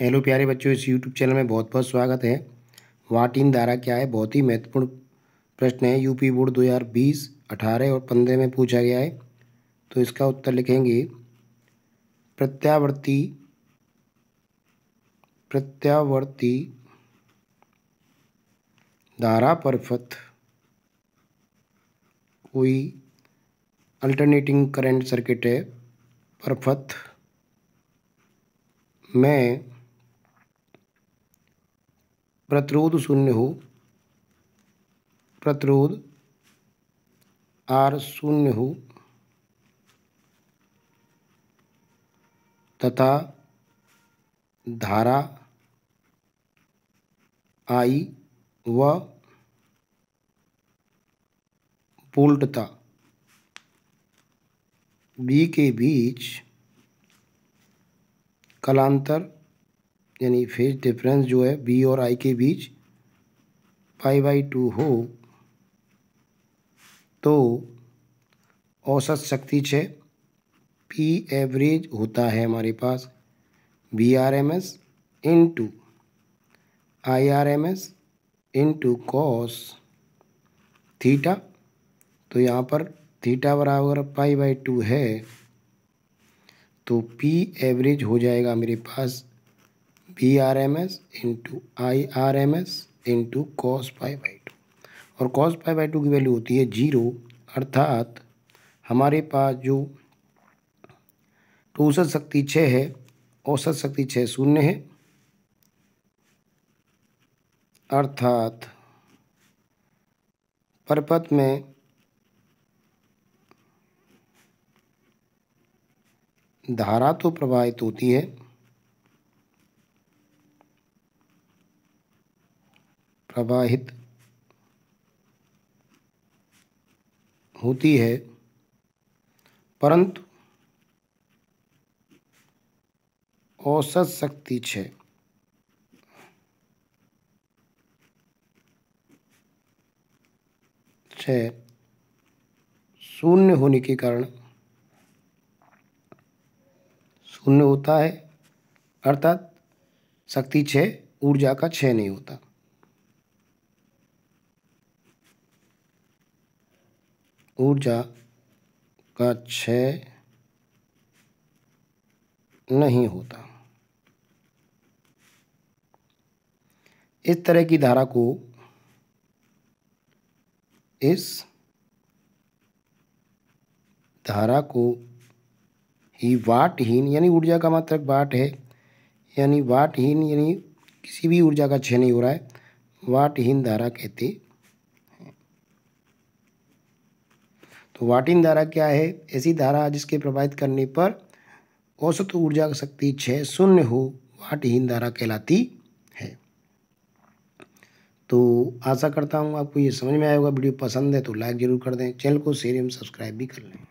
hello प्यारे बच्चों इस यूट्यूब चैनल में बहुत बहुत स्वागत है वाटिन धारा क्या है बहुत ही महत्वपूर्ण प्रश्न है यूपी बोर्ड 2020, 18 और 15 में पूछा गया है तो इसका उत्तर लिखेंगे प्रत्यावर्ती प्रत्यावर्ती धारा परफत कोई अल्टरनेटिंग करंट सर्किट है परफत में प्रतिरोध शून्य हो प्रतिरोध आर शून्य हो तथा धारा आई व पोल्टता बी के बीच कलांतर यानी फेज डिफरेंस जो है बी और आई के बीच पाई बाई टू हो तो औसत शक्ति छः पी एवरेज होता है हमारे पास b r m s into I r m s into cos theta तो यहाँ पर थीटा बराबर पाई बाई टू है तो पी एवरेज हो जाएगा मेरे पास b r m s into I r m s into cos pi by two और कॉस पाई बाई टू की वैल्यू होती है जीरो अर्थात हमारे पास जो औसत शक्ति छः है औसत शक्ति छः शून्य है अर्थात परपत में धारा तो प्रवाहित होती है प्रवाहित होती है परंतु औसत शक्ति छ शून्य होने के कारण शून्य होता है अर्थात शक्ति छ ऊर्जा का छ नहीं होता ऊर्जा का क्षय नहीं होता इस तरह की धारा को इस धारा को ही वाटहीन यानी ऊर्जा का मात्रक वाट है यानी वाटहीन यानी किसी भी ऊर्जा का क्षय नहीं हो रहा है वाटहीन धारा कहते तो वाटिन धारा क्या है ऐसी धारा जिसके प्रभावित करने पर औसत ऊर्जा शक्ति छः शून्य हो वाटहीन धारा कहलाती है तो आशा करता हूँ आपको ये समझ में आएगा वीडियो पसंद है तो लाइक ज़रूर कर दें चैनल को शेयर एवं सब्सक्राइब भी कर लें